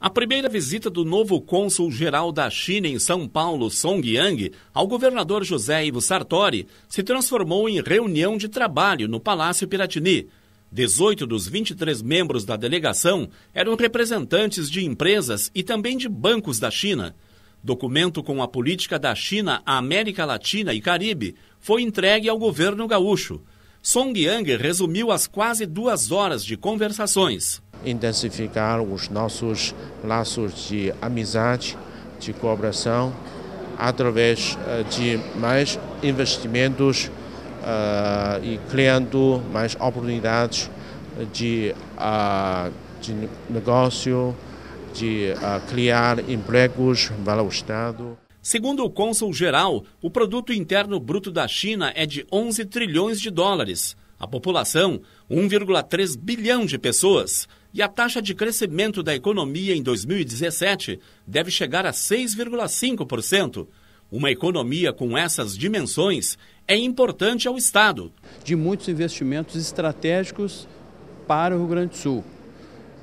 A primeira visita do novo cônsul-geral da China em São Paulo, Song Yang, ao governador José Ivo Sartori se transformou em reunião de trabalho no Palácio Piratini. 18 dos 23 membros da delegação eram representantes de empresas e também de bancos da China. Documento com a política da China à América Latina e Caribe foi entregue ao governo gaúcho. Song Yang resumiu as quase duas horas de conversações. Intensificar os nossos laços de amizade, de cooperação, através eh, de mais investimentos uh, e criando mais oportunidades de, uh, de negócio, de uh, criar empregos para o Estado. Segundo o cônsul geral, o produto interno bruto da China é de 11 trilhões de dólares, a população 1,3 bilhão de pessoas, e a taxa de crescimento da economia em 2017 deve chegar a 6,5%. Uma economia com essas dimensões é importante ao Estado. De muitos investimentos estratégicos para o Rio Grande do Sul.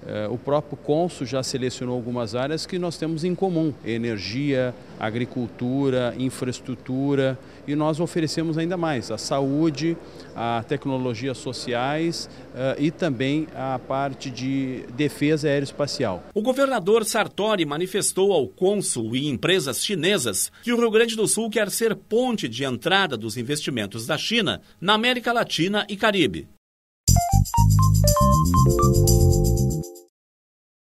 Eh, o próprio Consul já selecionou algumas áreas que nós temos em comum: energia, agricultura, infraestrutura, e nós oferecemos ainda mais a saúde, a tecnologias sociais eh, e também a parte de defesa aeroespacial. O governador Sartori manifestou ao Consul e empresas chinesas que o Rio Grande do Sul quer ser ponte de entrada dos investimentos da China na América Latina e Caribe.